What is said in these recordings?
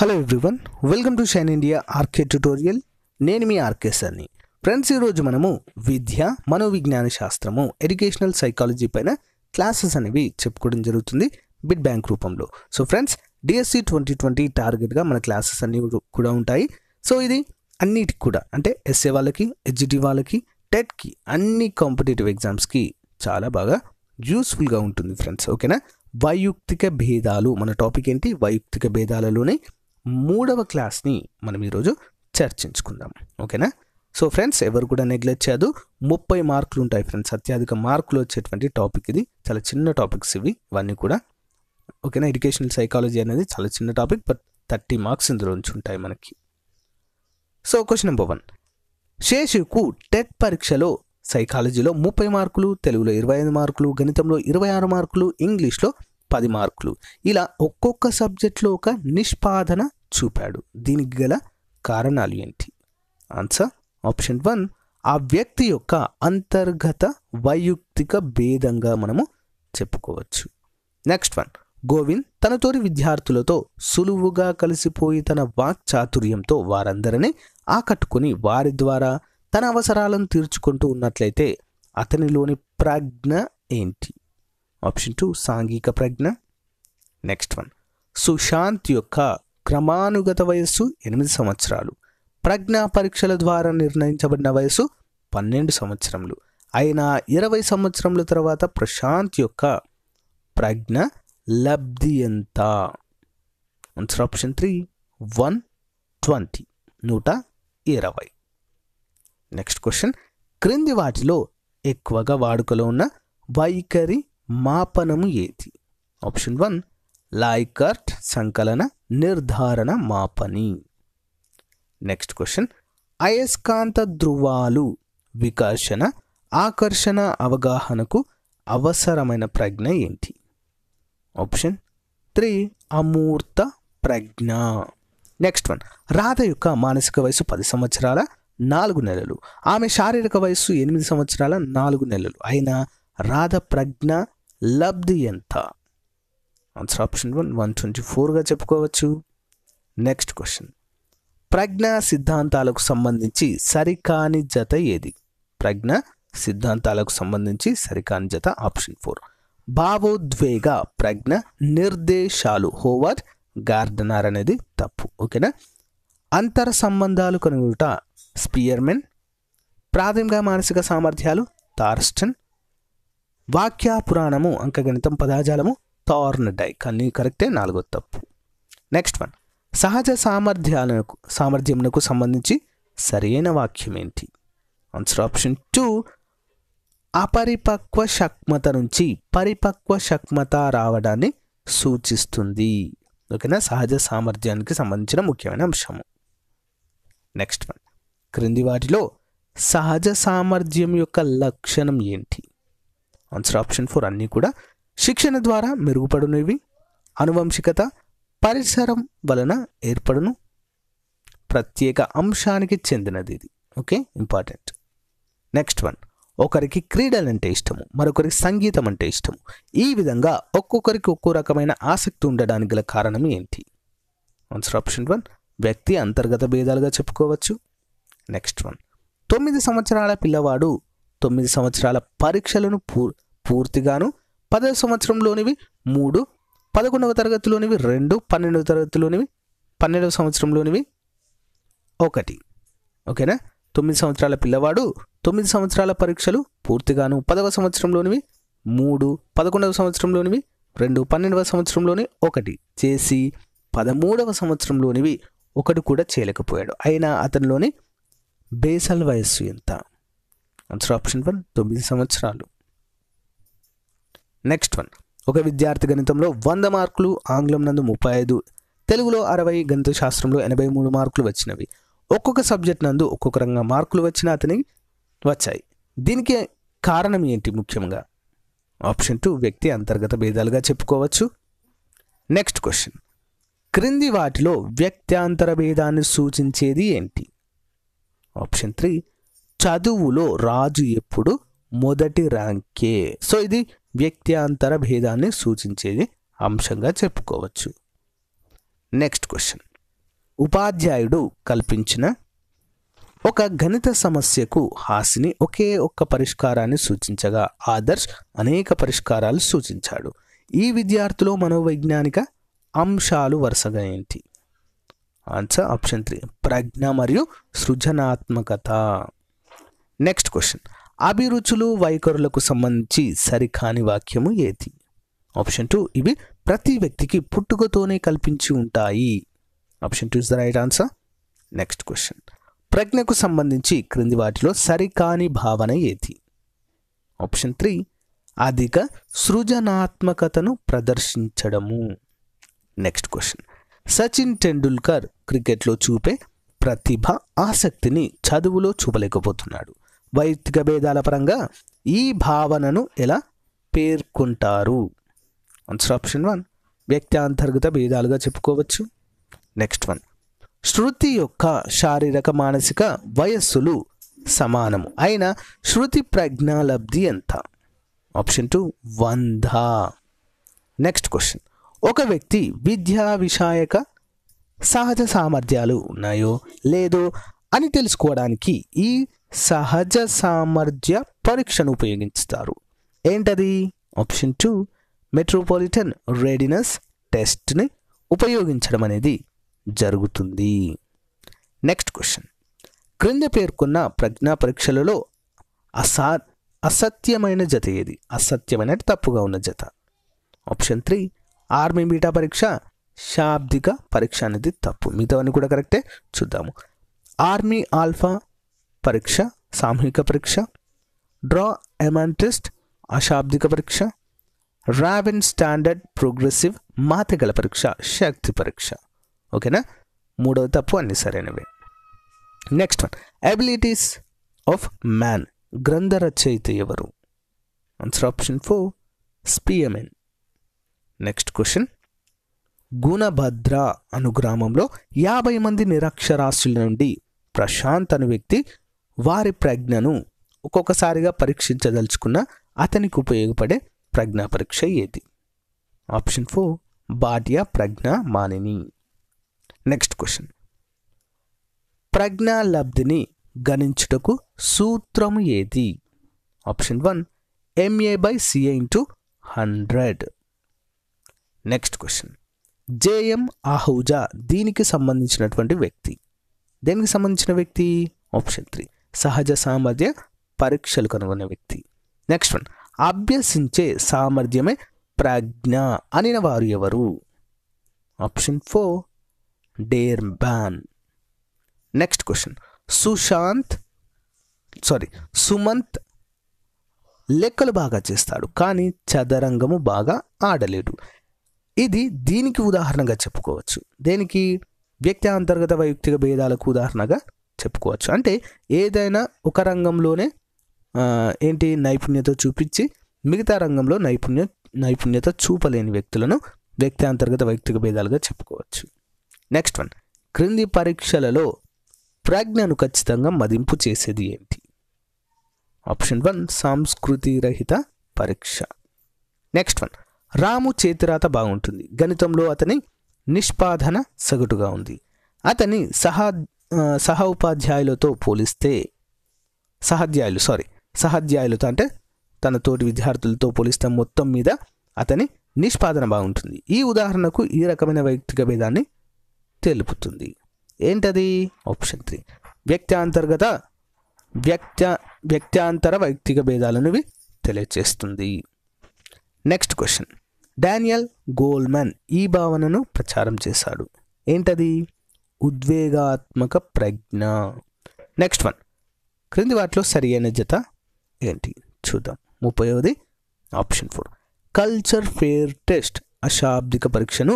hello everyone welcome to Shine India RK Tutorial నేను మీ RK సార్ని ఫ్రెండ్స్ ఈరోజు మనము విద్య మనోవిజ్ఞాన శాస్త్రము ఎడ్యుకేషనల్ సైకాలజీ పైన క్లాసెస్ అనేవి చెప్పుకోవడం జరుగుతుంది బిడ్ బ్యాంక్ రూపంలో so friends DSC twenty twenty టార్గెట్గా మన క్లాసెస్ అన్నీ కూడా ఉంటాయి సో ఇది అన్నిటికి కూడా అంటే ఎస్ఏ వాళ్ళకి హెచ్జిటి వాళ్ళకి టెట్కి e అన్ని కాంపిటేటివ్ ఎగ్జామ్స్కి చాలా బాగా యూస్ఫుల్గా ఉంటుంది ఫ్రెండ్స్ ఓకేనా వైయుక్తిక భేదాలు మన టాపిక్ ఏంటి వైయుక్తిక భేదాలలోనే మూడవ క్లాస్ని మనం ఈరోజు చర్చించుకుందాం ఓకేనా సో ఫ్రెండ్స్ ఎవరు కూడా నెగ్లెక్ట్ చేయదు ముప్పై మార్కులు ఉంటాయి ఫ్రెండ్స్ అత్యధిక మార్కులు వచ్చేటువంటి టాపిక్ ఇది చాలా చిన్న టాపిక్స్ ఇవి ఇవన్నీ కూడా ఓకేనా ఎడ్యుకేషనల్ సైకాలజీ అనేది చాలా చిన్న టాపిక్ బట్ థర్టీ మార్క్స్ ఇందులోంచి ఉంటాయి మనకి సో క్వశ్చన్ నెంబర్ వన్ శేషుకు టెట్ పరీక్షలో సైకాలజీలో ముప్పై మార్కులు తెలుగులో ఇరవై ఐదు మార్కులు గణితంలో ఇరవై ఆరు మార్కులు ఇంగ్లీష్లో పది మార్కులు ఇలా ఒక్కొక్క సబ్జెక్ట్లో ఒక నిష్పాదన చూపాడు దీనికి గల కారణాలు ఏంటి ఆన్సర్ ఆప్షన్ వన్ ఆ వ్యక్తి యొక్క అంతర్గత వైయుక్తిక భేదంగా మనము చెప్పుకోవచ్చు నెక్స్ట్ వన్ గోవింద్ తనతోటి విద్యార్థులతో సులువుగా కలిసిపోయి తన వాక్చాతుర్యంతో వారందరినీ ఆకట్టుకుని వారి ద్వారా తన అవసరాలను తీర్చుకుంటూ ఉన్నట్లయితే అతనిలోని ప్రజ్ఞ ఏంటి ఆప్షన్ టూ సాంఘిక ప్రజ్ఞ నెక్స్ట్ వన్ సుశాంత్ యొక్క క్రమానుగత వయస్సు ఎనిమిది సంవత్సరాలు ప్రజ్ఞా పరీక్షల ద్వారా నిర్ణయించబడిన వయసు పన్నెండు సంవత్సరములు అయిన ఇరవై సంవత్సరముల తర్వాత ప్రశాంత్ యొక్క ప్రజ్ఞ లబ్ధి ఎంత answer option three one twenty నూట ఇరవై నెక్స్ట్ క్వశ్చన్ క్రింది వాటిలో ఎక్కువగా వాడుకలో ఉన్న వైఖరి మాపనము ఏది ఆప్షన్ వన్ లైకర్ట్ సంకలన నిర్ధారణ మాపని నెక్స్ట్ క్వశ్చన్ అయస్కాంత ధృవాలు వికర్షణ ఆకర్షణ అవగాహనకు అవసరమైన ప్రజ్ఞ ఏంటి ఆప్షన్ త్రీ అమూర్త ప్రజ్ఞ నెక్స్ట్ వన్ రాధ యొక్క మానసిక వయసు పది సంవత్సరాల నాలుగు నెలలు ఆమె శారీరక వయస్సు ఎనిమిది సంవత్సరాల నాలుగు నెలలు అయినా రాధ ప్రజ్ఞ లబ్ధి ఎంత answer option one one twenty ఫోర్గా చెప్పుకోవచ్చు నెక్స్ట్ క్వశ్చన్ ప్రజ్ఞా సిద్ధాంతాలకు సంబంధించి సరికాని జత ఏది ప్రజ్ఞ సిద్ధాంతాలకు సంబంధించి సరికాని జత ఆప్షన్ ఫోర్ భావోద్వేగ ప్రజ్ఞ నిర్దేశాలు హోవర్ గార్డనర్ అనేది తప్పు ఓకేనా అంతర సంబంధాలు కనుగొనుట స్పియర్మెన్ ప్రాథమిక మానసిక సామర్థ్యాలు తార్స్టన్ వాక్య పురాణము అంకగణితం పదాజాలము థార్న్ డై కానీ కరెక్టే నాలుగో తప్పు నెక్స్ట్ వన్ సహజ సామర్థ్యాలకు సామర్థ్యములకు సంబంధించి సరైన వాక్యం ఏంటి ఆన్సర్ ఆప్షన్ టూ అపరిపక్వ షక్మత నుంచి పరిపక్వ షక్మత రావడాన్ని సూచిస్తుంది ఓకేనా సహజ సామర్థ్యానికి సంబంధించిన ముఖ్యమైన అంశము నెక్స్ట్ వన్ క్రింది వాటిలో సహజ సామర్థ్యం యొక్క లక్షణం ఏంటి ఆన్సర్ ఆప్షన్ ఫోర్ అన్నీ కూడా శిక్షణ ద్వారా మెరుగుపడునివి అనువంశికత పరిసరం వలన ఏర్పడును ప్రత్యేక అంశానికి చెందినది ఇది ఓకే ఇంపార్టెంట్ నెక్స్ట్ వన్ ఒకరికి క్రీడలు అంటే ఇష్టము మరొకరికి సంగీతం అంటే ఇష్టము ఈ విధంగా ఒక్కొక్కరికి ఒక్కో రకమైన ఆసక్తి ఉండడానికి గల కారణం ఏంటి ఆన్సర్ ఆప్షన్ వన్ వ్యక్తి అంతర్గత భేదాలుగా చెప్పుకోవచ్చు నెక్స్ట్ వన్ తొమ్మిది సంవత్సరాల పిల్లవాడు తొమ్మిది సంవత్సరాల పరీక్షలను పూ పూర్తిగాను పదవ సంవత్సరంలోనివి మూడు పదకొండవ తరగతిలోనివి రెండు పన్నెండవ తరగతిలోనివి పన్నెండవ సంవత్సరంలోనివి ఒకటి ఓకేనా తొమ్మిది సంవత్సరాల పిల్లవాడు తొమ్మిది సంవత్సరాల పరీక్షలు పూర్తిగాను పదవ సంవత్సరంలోనివి మూడు పదకొండవ సంవత్సరంలోనివి రెండు పన్నెండవ సంవత్సరంలోని ఒకటి చేసి పదమూడవ సంవత్సరంలోనివి ఒకటి కూడా చేయలేకపోయాడు అయినా అతనిలోని బేసల్ వయస్సు ఎంత ఆన్సర్ ఆప్షన్ వన్ తొమ్మిది సంవత్సరాలు నెక్స్ట్ వన్ ఒక విద్యార్థి గణితంలో వంద మార్కులు ఆంగ్లం నందు ముప్పై ఐదు తెలుగులో అరవై గణిత శాస్త్రంలో ఎనభై మూడు మార్కులు వచ్చినవి ఒక్కొక్క సబ్జెక్ట్ నందు ఒక్కొక్క రంగం మార్కులు వచ్చిన అతని వచ్చాయి దీనికి కారణం ఏంటి ముఖ్యంగా ఆప్షన్ టూ వ్యక్తి అంతర్గత భేదాలుగా చెప్పుకోవచ్చు నెక్స్ట్ క్వశ్చన్ క్రింది వాటిలో వ్యక్త్యాంతర భేదాన్ని సూచించేది ఏంటి ఆప్షన్ త్రీ చదువులో రాజు ఎప్పుడు మొదటి ర్యాంకే సో ఇది వ్యక్త్యాంతర భేదాన్ని సూచించేది అంశంగా చెప్పుకోవచ్చు నెక్స్ట్ క్వశ్చన్ ఉపాధ్యాయుడు కల్పించిన ఒక గణిత సమస్యకు హాసిని ఒకే ఒక్క పరిష్కారాన్ని సూచించగా ఆదర్శ్ అనేక పరిష్కారాలు సూచించాడు ఈ విద్యార్థులు మనోవైజ్ఞానిక అంశాలు వరుసగా ఏంటి ఆన్సర్ ఆప్షన్ త్రీ ప్రజ్ఞ మరియు సృజనాత్మకత నెక్స్ట్ క్వశ్చన్ అభిరుచులు వైఖరులకు సంబంధించి సరికాని వాక్యము ఏది ఆప్షన్ టూ ఇవి ప్రతి వ్యక్తికి పుట్టుకతోనే కల్పించి ఉంటాయి option two is the right answer next question ప్రజ్ఞకు సంబంధించి క్రింది వాటిలో సరికాని భావన ఏది ఆప్షన్ త్రీ అధిక సృజనాత్మకతను ప్రదర్శించడము నెక్స్ట్ క్వశ్చన్ సచిన్ టెండూల్కర్ క్రికెట్లో చూపే ప్రతిభ ఆసక్తిని చదువులో చూపలేకపోతున్నాడు వైదిక భేదాల పరంగా ఈ భావనను ఎలా పేర్కొంటారు ఆన్సర్ ఆప్షన్ వన్ వ్యక్తి అంతర్గత భేదాలుగా చెప్పుకోవచ్చు నెక్స్ట్ వన్ శృతి యొక్క శారీరక మానసిక వయస్సులు సమానము అయిన శృతి ప్రజ్ఞాలబ్ధి ఎంత ఆప్షన్ టూ వంద నెక్స్ట్ క్వశ్చన్ ఒక వ్యక్తి విద్యా విషాయక సహజ సామర్థ్యాలు ఉన్నాయో లేదో అని తెలుసుకోవడానికి ఈ సహజ సామర్థ్య పరీక్షను ఉపయోగిస్తారు ఏంటది ఆప్షన్ టూ మెట్రోపాలిటన్ రెడీనెస్ టెస్ట్ని ఉపయోగించడం అనేది జరుగుతుంది నెక్స్ట్ క్వశ్చన్ క్రింద పేర్కొన్న ప్రజ్ఞా పరీక్షలలో అసా అసత్యమైన జత ఏది అసత్యమైన తప్పుగా ఉన్న జత ఆప్షన్ త్రీ ఆర్మీ బీటా పరీక్ష శాబ్దిక పరీక్ష అనేది తప్పు మిగతావన్నీ కూడా కరెక్టే చూద్దాము ఆర్మీ ఆల్ఫా పరీక్ష సామూహిక పరీక్ష డ్రా ఎమాంటిస్ట్ అశాబ్దిక పరీక్ష రావెన్ స్టాండర్డ్ ప్రోగ్రెసివ్ మాతగల పరీక్ష శక్తి పరీక్ష ఓకేనా మూడవ తప్పు అన్ని సరైనవి next one abilities of man గ్రంథ రచయిత ఎవరు answer option four Spearman next question Gunabhadra అను గ్రామంలో యాభై మంది నిరక్షరాస్యుల నుండి ప్రశాంత్ అను వ్యక్తి వారి ప్రజ్ఞను ఒక్కొక్కసారిగా పరీక్షించదలుచుకున్న అతనికి ఉపయోగపడే ప్రజ్ఞా పరీక్ష ఏది ఆప్షన్ ఫోర్ బాట్య ప్రజ్ఞ మానిని నెక్స్ట్ క్వశ్చన్ ప్రజ్ఞా లబ్ధిని గణించుటకు సూత్రము ఏది option one MA by CA into hundred next question J M దీనికి సంబంధించినటువంటి వ్యక్తి దేనికి సంబంధించిన వ్యక్తి ఆప్షన్ త్రీ సహజ సామర్థ్య పరీక్షలు కనుగొన్న వ్యక్తి నెక్స్ట్ వన్ అభ్యసించే సామర్థ్యమే ప్రజ్ఞ అనిన వారు ఎవరు option four Dearborn next question Sushant sorry Sumanth లెక్కలు బాగా చేస్తాడు కానీ చదరంగము బాగా ఆడలేడు ఇది దీనికి ఉదాహరణగా చెప్పుకోవచ్చు దేనికి వ్యక్తి అంతర్గత వైయక్తిక భేదాలకు ఉదాహరణగా చెప్పుకోవచ్చు అంటే ఏదైనా ఒక రంగంలోనే ఏంటి నైపుణ్యత చూపించి మిగతా రంగంలో నైపుణ్య నైపుణ్యత చూపలేని వ్యక్తులను వ్యక్తి అంతర్గత వ్యక్తిగత భేదాలుగా చెప్పుకోవచ్చు నెక్స్ట్ వన్ క్రింది పరీక్షలలో ప్రజ్ఞను ఖచ్చితంగా మదింపు చేసేది ఏంటి ఆప్షన్ వన్ సాంస్కృతి రహిత పరీక్ష నెక్స్ట్ వన్ రాము చేతిరాత బాగుంటుంది గణితంలో అతని నిష్పాదన సగటుగా ఉంది అతని సహా సహ ఉపాధ్యాయులతో పోలిస్తే సహాధ్యాయులు సారీ సహాధ్యాయులతో అంటే తన తోటి విద్యార్థులతో పోలిస్తే మొత్తం మీద అతని నిష్పాదన బాగుంటుంది ఈ ఉదాహరణకు ఈ రకమైన వ్యక్తిగ భేదాన్ని తెలుపుతుంది ఏంటది ఆప్షన్ త్రీ వ్యక్త్యాంతర్గత వ్యక్త వ్యక్త్యాంతర వ్యక్తిగ భేదాలను ఇవి తెలియచేస్తుంది నెక్స్ట్ క్వశ్చన్ డానియల్ గోల్మన్ ఈ భావనను ప్రచారం చేశాడు ఏంటది ఉద్వేగాత్మక ప్రజ్ఞ నెక్స్ట్ వన్ క్రింది వాటిలో సరి అయిన జత ఏంటి చూద్దాం ముప్పై option four culture fair test అశాబ్దిక పరీక్షను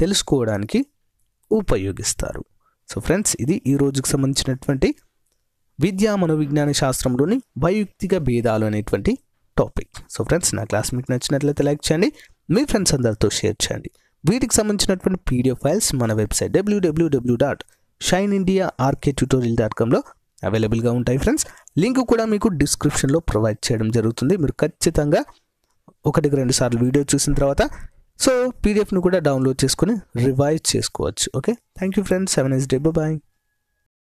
తెలుసుకోవడానికి ఉపయోగిస్తారు సో ఫ్రెండ్స్ ఇది ఈ రోజుకి సంబంధించినటువంటి విద్యా మనోవిజ్ఞాన శాస్త్రంలోని వైయక్తిక భేదాలు అనేటువంటి టాపిక్ సో ఫ్రెండ్స్ నా క్లాస్ మీకు నచ్చినట్లయితే లైక్ చేయండి మీ ఫ్రెండ్స్ అందరితో షేర్ చేయండి వీటికి సంబంధించినటువంటి పీడిఎఫ్ ఫైల్స్ మన website W W W dot Shine India RK Tutorial dot కామ్లో అవైలబుల్గా ఉంటాయి ఫ్రెండ్స్ లింక్ కూడా మీకు డిస్క్రిప్షన్లో ప్రొవైడ్ చేయడం జరుగుతుంది మీరు ఖచ్చితంగా ఒకటికి రెండు సార్లు వీడియో చూసిన తర్వాత సో పీడిఎఫ్ను కూడా డౌన్లోడ్ చేసుకుని రివైజ్ చేసుకోవచ్చు okay thank you friends seven S day bye